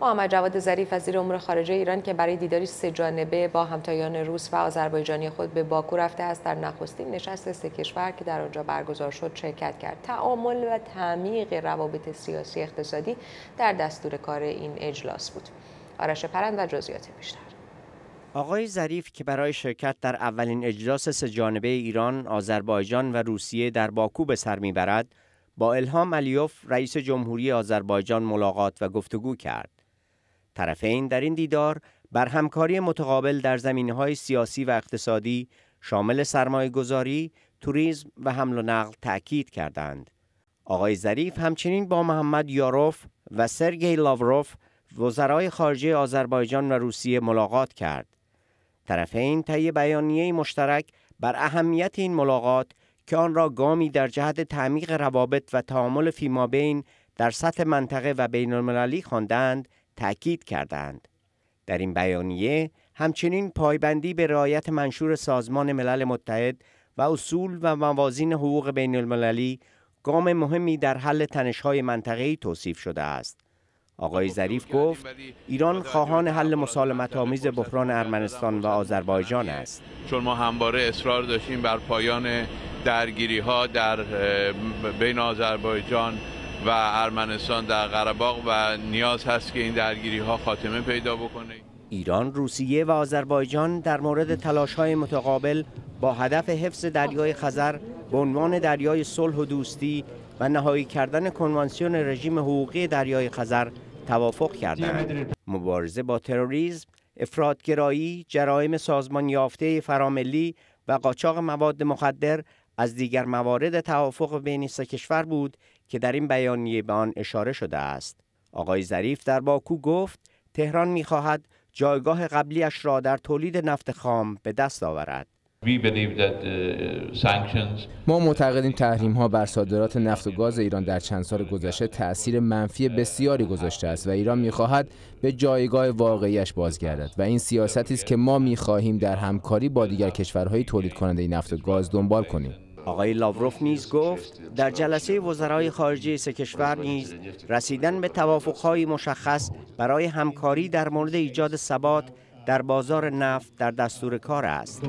محمد جواد ظریف وزیر امور خارجه ایران که برای دیداری جانبه با همتایان روس و آذربایجانی خود به باکو رفته است در نخستین نشست سه کشور که در آنجا برگزار شد شرکت کرد تعامل و تعمیق روابط سیاسی اقتصادی در دستور کار این اجلاس بود آرش پرند و جزئیات بیشتر آقای ظریف که برای شرکت در اولین اجلاس جانبه ایران، آذربایجان و روسیه در باکو به سر میبرد، با الهام علیوف رئیس جمهوری آذربایجان ملاقات و گفتگو کرد. طرفین در این دیدار بر همکاری متقابل در های سیاسی و اقتصادی شامل سرمایه گذاری، توریسم و حمل و نقل تأکید کردند. آقای ظریف همچنین با محمد یاروف و سرگی لاوروف وزرای خارجه آذربایجان و روسیه ملاقات کرد. طرفین طی بیانیه مشترک بر اهمیت این ملاقات که آن را گامی در جهت تعمیق روابط و تعامل فیما بین در سطح منطقه و بین المللی خواندند تأکید کردند. در این بیانیه همچنین پایبندی به رعایت منشور سازمان ملل متحد و اصول و موازین حقوق بین المللی گام مهمی در حل تنش‌های منطقه‌ای توصیف شده است. آقای ظریف گفت ایران خواهان حل مسالمت آمیز بحران ارمنستان و آذربایجان است چون ما همواره اصرار داشتیم بر پایان درگیری ها در بین آذربایجان و ارمنستان در قره و نیاز هست که این درگیری ها خاتمه پیدا بکنه ایران، روسیه و آذربایجان در مورد تلاش های متقابل با هدف حفظ دریای خزر به عنوان دریای صلح و دوستی و نهایی کردن کنوانسیون رژیم حقوقی دریای خزر توافق کردند. مبارزه با تروریسم، افرادگرایی، جرایم سازمان یافته فراملی و قاچاق مواد مخدر از دیگر موارد توافق بین سه کشور بود که در این بیانیه به آن اشاره شده است. آقای ظریف در باکو گفت تهران میخواهد جایگاه قبلیش را در تولید نفت خام به دست آورد. Uh, ما معتقدیم تحریم ها بر صادرات نفت و گاز ایران در چند سال گذشته تاثیر منفی بسیاری گذاشته است و ایران میخواهد به جایگاه واقعیش بازگردد و این سیاستی است که ما میخواهیم در همکاری با دیگر کشورهای تولید کننده نفت و گاز دنبال کنیم. آقای لاوروف نیز گفت در جلسه وزرای خارجه سه کشور نیز رسیدن به توافقهای مشخص برای همکاری در مورد ایجاد ثبات در بازار نفت در دستور کار است.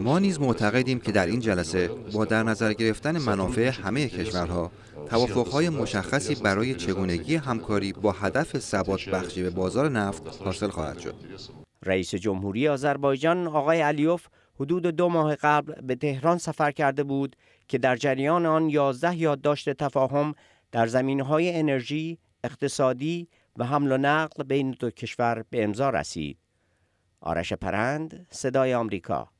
ما نیز معتقدیم که در این جلسه با در نظر گرفتن منافع همه کشورها توافقهای مشخصی برای چگونگی همکاری با هدف ثبات بخشی به بازار نفت حاصل خواهد شد. رئیس جمهوری آذربایجان آقای علیوف حدود دو ماه قبل به تهران سفر کرده بود که در جریان آن 11 یادداشت تفاهم در زمینهای انرژی، اقتصادی و حمل و نقل بین دو کشور به امضا رسید. آرش پرند، صدای آمریکا